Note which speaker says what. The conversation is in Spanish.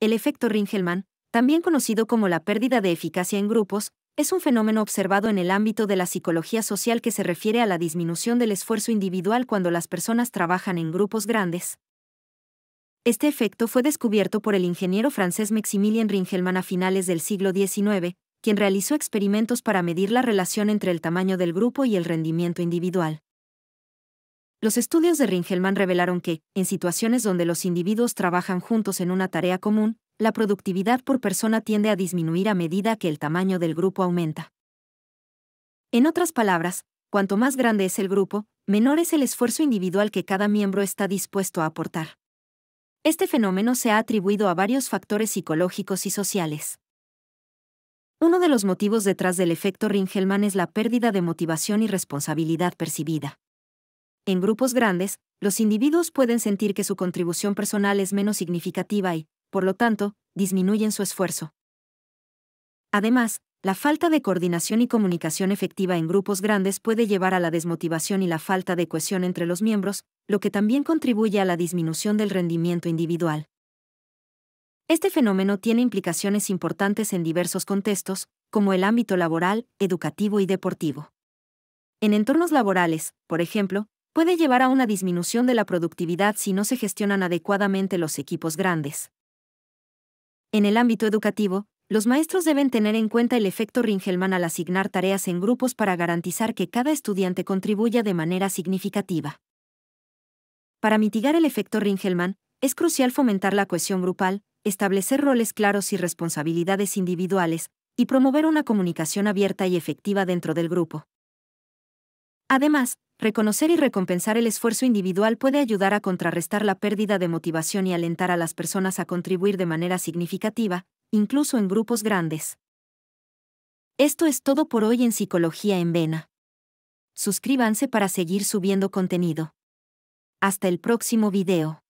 Speaker 1: El efecto Ringelmann, también conocido como la pérdida de eficacia en grupos, es un fenómeno observado en el ámbito de la psicología social que se refiere a la disminución del esfuerzo individual cuando las personas trabajan en grupos grandes. Este efecto fue descubierto por el ingeniero francés Maximilien Ringelmann a finales del siglo XIX, quien realizó experimentos para medir la relación entre el tamaño del grupo y el rendimiento individual. Los estudios de Ringelmann revelaron que, en situaciones donde los individuos trabajan juntos en una tarea común, la productividad por persona tiende a disminuir a medida que el tamaño del grupo aumenta. En otras palabras, cuanto más grande es el grupo, menor es el esfuerzo individual que cada miembro está dispuesto a aportar. Este fenómeno se ha atribuido a varios factores psicológicos y sociales. Uno de los motivos detrás del efecto Ringelmann es la pérdida de motivación y responsabilidad percibida en grupos grandes, los individuos pueden sentir que su contribución personal es menos significativa y, por lo tanto, disminuyen su esfuerzo. Además, la falta de coordinación y comunicación efectiva en grupos grandes puede llevar a la desmotivación y la falta de cohesión entre los miembros, lo que también contribuye a la disminución del rendimiento individual. Este fenómeno tiene implicaciones importantes en diversos contextos, como el ámbito laboral, educativo y deportivo. En entornos laborales, por ejemplo, puede llevar a una disminución de la productividad si no se gestionan adecuadamente los equipos grandes. En el ámbito educativo, los maestros deben tener en cuenta el efecto Ringelmann al asignar tareas en grupos para garantizar que cada estudiante contribuya de manera significativa. Para mitigar el efecto Ringelmann, es crucial fomentar la cohesión grupal, establecer roles claros y responsabilidades individuales, y promover una comunicación abierta y efectiva dentro del grupo. Además, Reconocer y recompensar el esfuerzo individual puede ayudar a contrarrestar la pérdida de motivación y alentar a las personas a contribuir de manera significativa, incluso en grupos grandes. Esto es todo por hoy en Psicología en Vena. Suscríbanse para seguir subiendo contenido. Hasta el próximo video.